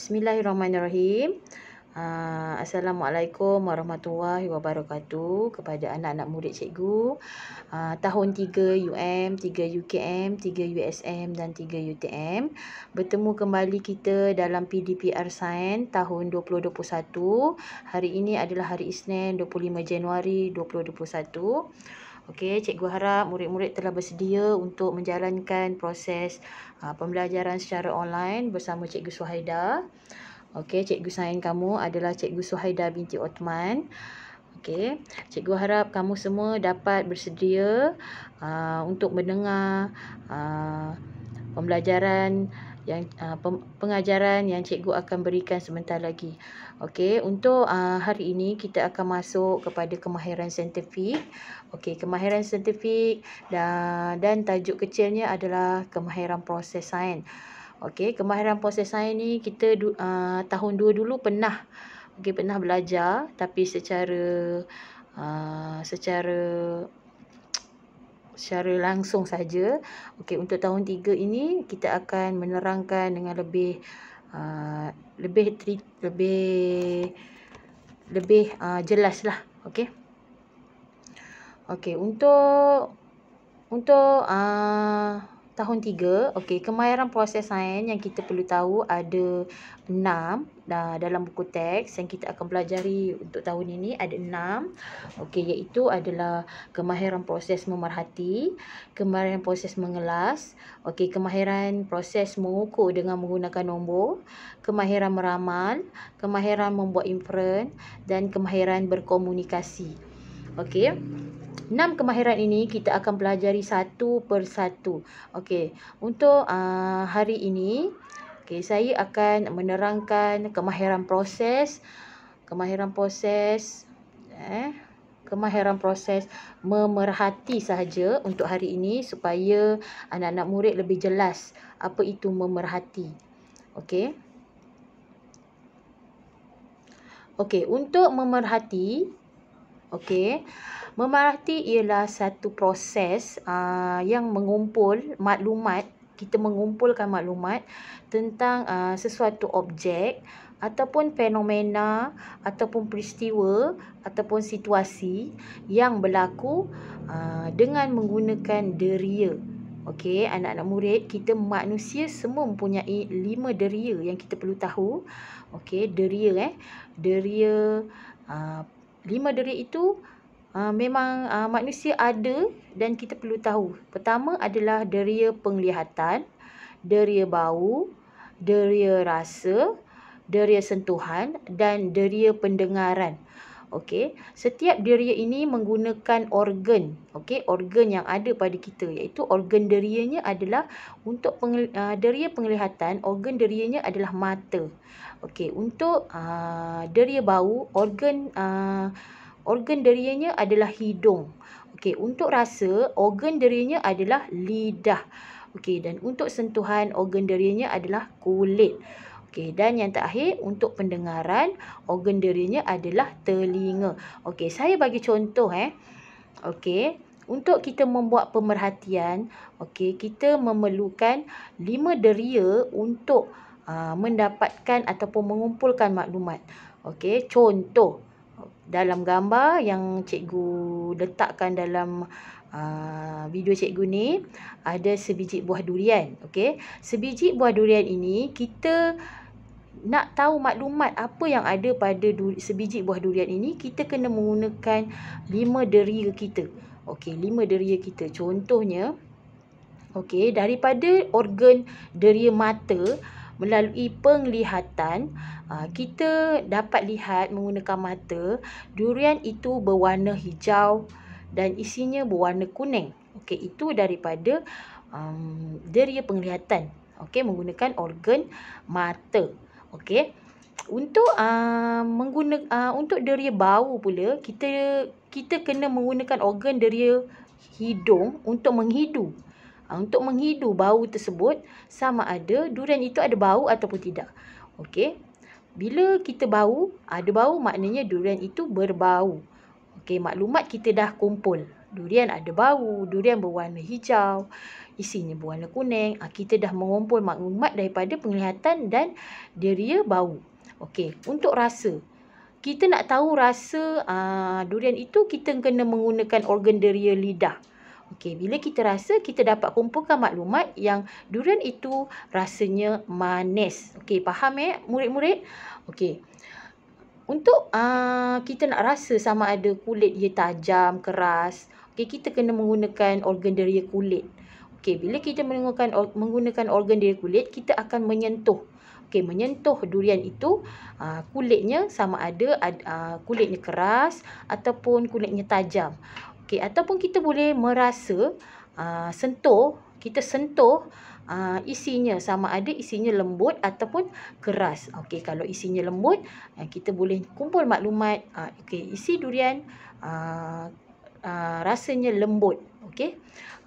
Bismillahirrahmanirrahim. Ah, Assalamualaikum warahmatullahi wabarakatuh kepada anak-anak murid cikgu ah, tahun 3 UM, 3 UKM, 3 USM dan 3 UTM bertemu kembali kita dalam PDPR Sain tahun 2021 hari ini adalah hari Isnin 25 Januari 2021 Okey, cikgu harap murid-murid telah bersedia untuk menjalankan proses uh, pembelajaran secara online bersama cikgu Suhaida. Okey, cikgu sayang kamu adalah cikgu Suhaida binti Othman. Okey, cikgu harap kamu semua dapat bersedia uh, untuk mendengar uh, pembelajaran uh, yang uh, pengajaran yang cikgu akan berikan sebentar lagi. Okey, untuk uh, hari ini kita akan masuk kepada kemahiran saintifik. Okey, kemahiran saintifik dan dan tajuk kecilnya adalah kemahiran proses sains. Okey, kemahiran proses sains ni kita uh, tahun dua dulu pernah okey pernah belajar tapi secara uh, secara secara langsung saja. Okey, untuk tahun tiga ini kita akan menerangkan dengan lebih uh, lebih tri, lebih lebih uh, lah, Okey. Okey, untuk untuk uh, tahun tiga, okay kemahiran proses sains yang kita perlu tahu ada enam dah dalam buku teks yang kita akan pelajari untuk tahun ini ada enam, okay iaitu adalah kemahiran proses memerhati kemahiran proses mengelas okay kemahiran proses mengukur dengan menggunakan nombor kemahiran meramal kemahiran membuat inferen dan kemahiran berkomunikasi okay. Enam kemahiran ini kita akan pelajari satu per satu. Okey, untuk uh, hari ini, okay, saya akan menerangkan kemahiran proses, kemahiran proses, eh, kemahiran proses memerhati sahaja untuk hari ini supaya anak-anak murid lebih jelas apa itu memerhati. Okey. Okey, untuk memerhati, Okey. Memerhati ialah satu proses uh, yang mengumpul maklumat, kita mengumpulkan maklumat tentang uh, sesuatu objek ataupun fenomena ataupun peristiwa ataupun situasi yang berlaku uh, dengan menggunakan deria. Okey, anak-anak murid, kita manusia semua mempunyai lima deria yang kita perlu tahu. Okey, deria eh. Deria lima deri itu uh, memang uh, manusia ada dan kita perlu tahu. Pertama adalah deria penglihatan, deria bau, deria rasa, deria sentuhan dan deria pendengaran okey setiap deria ini menggunakan organ okey organ yang ada pada kita iaitu organ derianya adalah untuk pengli- uh, ah, deria penglihatan organ derianya adalah mata okey untuk uh, ah, deria bau organ uh, organ derianya adalah hidung okey untuk rasa organ derianya adalah lidah okey dan untuk sentuhan organ derianya adalah kulit Okey, dan yang terakhir untuk pendengaran organ derinya adalah telinga. Okey, saya bagi contoh eh. Okey, untuk kita membuat pemerhatian, okey, kita memerlukan lima deria untuk uh, mendapatkan ataupun mengumpulkan maklumat. Okey, contoh dalam gambar yang cikgu letakkan dalam uh, video cikgu ni ada sebiji buah durian. Okey. Sebiji buah durian ini kita nak tahu maklumat apa yang ada pada sebiji buah durian ini, kita kena menggunakan lima deria kita. Okey, lima deria kita. Contohnya okey, daripada organ deria mata melalui penglihatan ah, kita dapat lihat menggunakan mata durian itu berwarna hijau dan isinya berwarna kuning. Okey, itu daripada um, deria penglihatan. Okey, menggunakan organ mata. Okey. Untuk uh, um, menggunakan uh, untuk deria bau pula, kita kita kena menggunakan organ deria hidung untuk menghidu. Uh, untuk menghidu bau tersebut sama ada durian itu ada bau ataupun tidak. Okey. Bila kita bau, ada bau maknanya durian itu berbau. Okey, maklumat kita dah kumpul. Durian ada bau, durian berwarna hijau, isinya berwarna kuning. Ah, kita dah mengumpul maklumat daripada penglihatan dan deria bau. Okey, untuk rasa. Kita nak tahu rasa aa, ah, durian itu, kita kena menggunakan organ deria lidah. Okey, bila kita rasa, kita dapat kumpulkan maklumat yang durian itu rasanya manis. Okey, faham eh, murid-murid? Okey untuk uh, kita nak rasa sama ada kulit dia tajam, keras, okay, kita kena menggunakan organ deria kulit. Okay, bila kita menggunakan menggunakan organ deria kulit, kita akan menyentuh. okay menyentuh durian itu, uh, kulitnya sama ada uh, kulitnya keras ataupun kulitnya tajam. okay ataupun kita boleh merasa uh, sentuh kita sentuh uh, isinya sama ada isinya lembut ataupun keras. Okey, kalau isinya lembut, uh, kita boleh kumpul maklumat. Uh, Okey, isi durian uh, uh, rasanya lembut. Okey,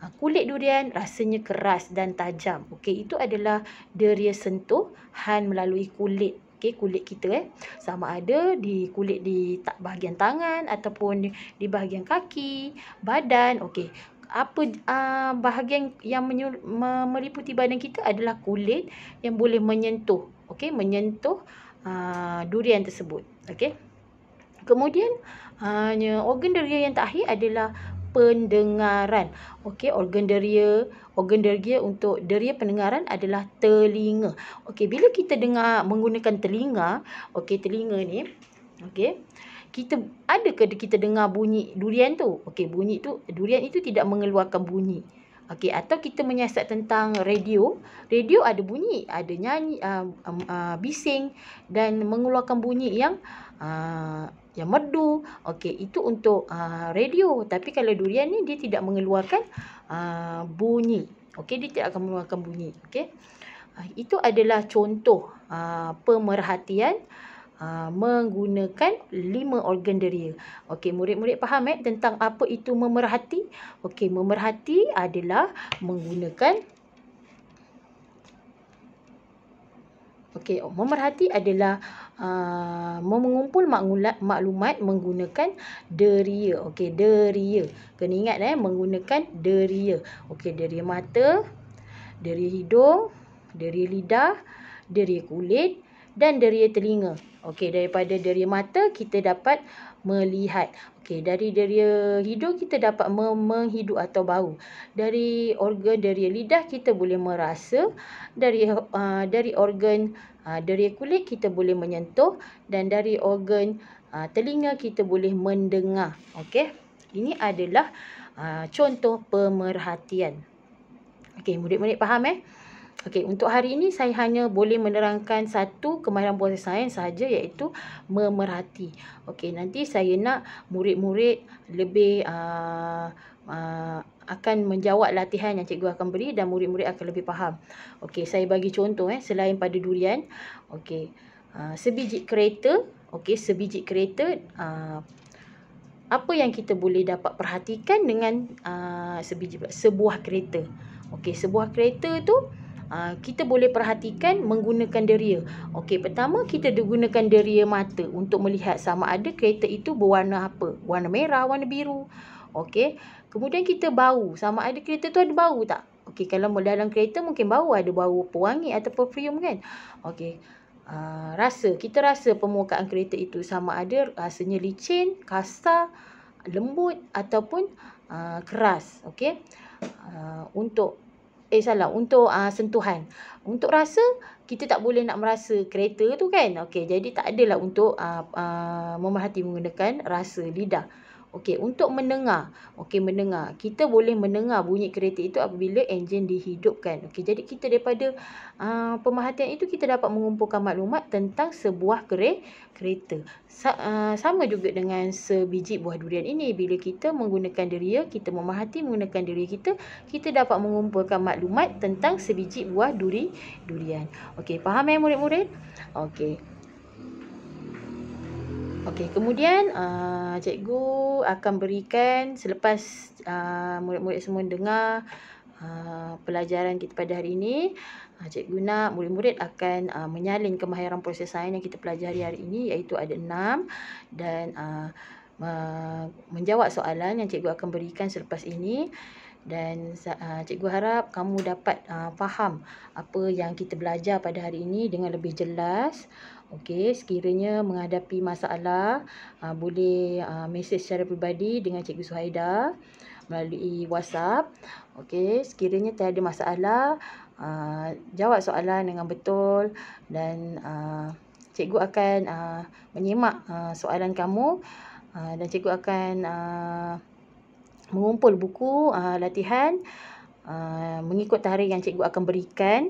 uh, kulit durian rasanya keras dan tajam. Okey, itu adalah deria sentuh sentuhan melalui kulit. Okay, kulit kita eh sama ada di kulit di bahagian tangan ataupun di bahagian kaki badan okey apa uh, bahagian yang menyul, me, meliputi badan kita adalah kulit yang boleh menyentuh okey menyentuh uh, durian tersebut okey kemudian hanya uh, organ deria yang terakhir adalah pendengaran okey organ deria organ deria untuk deria pendengaran adalah telinga okey bila kita dengar menggunakan telinga okey telinga ni okey kita ada ke kita dengar bunyi durian tu? Okey, bunyi tu durian itu tidak mengeluarkan bunyi. Okey, atau kita menyiasat tentang radio, radio ada bunyi, ada nyanyi uh, uh, uh, bising dan mengeluarkan bunyi yang uh, yang merdu. Okey, itu untuk uh, radio, tapi kalau durian ni dia tidak mengeluarkan uh, bunyi. Okey, dia tidak akan mengeluarkan bunyi. Okey. itu adalah contoh uh, pemerhatian uh, Ah, menggunakan lima organ deria. Okey, murid-murid faham eh tentang apa itu memerhati? Okey, memerhati adalah menggunakan Okey, oh, memerhati adalah uh, mengumpul maklumat, maklumat menggunakan deria. Okey, deria. Kena ingat eh menggunakan deria. Okey, deria mata, deria hidung, deria lidah, deria kulit dan deria telinga. Okey, daripada deria mata kita dapat melihat. Okey, dari deria hidung kita dapat menghidu atau bau. Dari organ deria lidah kita boleh merasa. Dari uh, dari organ uh, ah, deria kulit kita boleh menyentuh dan dari organ uh, telinga kita boleh mendengar. Okey. Ini adalah uh, contoh pemerhatian. Okey, murid-murid faham eh? Okey, untuk hari ini saya hanya boleh menerangkan satu kemahiran buah sains sahaja iaitu memerhati. Okey, nanti saya nak murid-murid lebih uh, uh, akan menjawab latihan yang cikgu akan beri dan murid-murid akan lebih faham. Okey, saya bagi contoh eh, selain pada durian. Okey, uh, ah, sebiji kereta. Okey, sebiji kereta. Uh, apa yang kita boleh dapat perhatikan dengan uh, sebiji, sebuah kereta. Okey, sebuah kereta tu... Ah, kita boleh perhatikan menggunakan deria. Okey, pertama kita gunakan deria mata untuk melihat sama ada kereta itu berwarna apa. Warna merah, warna biru. Okey. Kemudian kita bau. Sama ada kereta tu ada bau tak? Okey, kalau mula dalam kereta mungkin bau ada bau pewangi atau perfume kan? Okey. Uh, rasa. Kita rasa permukaan kereta itu sama ada rasanya licin, kasar, lembut ataupun uh, keras. Okey. Uh, untuk eh salah untuk uh, sentuhan untuk rasa kita tak boleh nak merasa kereta tu kan okay jadi tak adalah untuk uh, uh, memerhati menggunakan rasa lidah Okey, untuk mendengar. Okey, mendengar. Kita boleh mendengar bunyi kereta itu apabila enjin dihidupkan. Okey, jadi kita daripada uh, pemerhatian itu kita dapat mengumpulkan maklumat tentang sebuah kere, kereta. Sa, uh, sama juga dengan sebiji buah durian ini. Bila kita menggunakan deria, kita memerhati menggunakan deria kita, kita dapat mengumpulkan maklumat tentang sebiji buah duri durian. Okey, faham ya murid-murid? Okey. Okey, kemudian uh, cikgu akan berikan selepas uh, murid-murid semua dengar uh, pelajaran kita pada hari ini, uh, cikgu nak murid-murid akan uh, menyalin kemahiran proses sains yang kita pelajari hari ini iaitu ada enam dan uh, menjawab soalan yang cikgu akan berikan selepas ini dan uh, cikgu harap kamu dapat uh, faham apa yang kita belajar pada hari ini dengan lebih jelas. Okey, sekiranya menghadapi masalah, uh, boleh uh, mesej secara peribadi dengan cikgu Suhaida melalui WhatsApp. Okey, sekiranya tiada masalah, uh, jawab soalan dengan betul dan uh, cikgu akan uh, menyimak uh, soalan kamu uh, dan cikgu akan uh, mengumpul buku uh, latihan uh, mengikut tarikh yang cikgu akan berikan.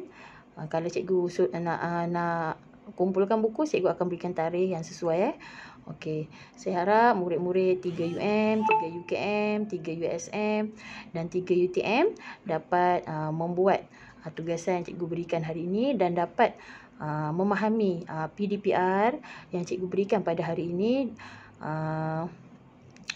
Uh, kalau cikgu usul, uh, nak, uh, nak kumpulkan buku, cikgu akan berikan tarikh yang sesuai. Eh. Okey, saya harap murid-murid 3 UM, 3 UKM, 3 USM dan 3 UTM dapat uh, membuat uh, tugasan yang cikgu berikan hari ini dan dapat uh, memahami uh, PDPR yang cikgu berikan pada hari ini. Uh,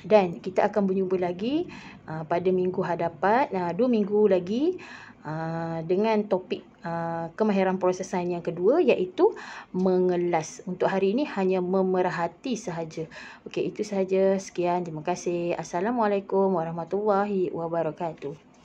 dan kita akan berjumpa lagi uh, pada minggu hadapan, uh, dua minggu lagi uh, dengan topik uh, kemahiran prosesan yang kedua iaitu mengelas. Untuk hari ini hanya memerhati sahaja. Okey, itu sahaja. Sekian. Terima kasih. Assalamualaikum warahmatullahi wabarakatuh.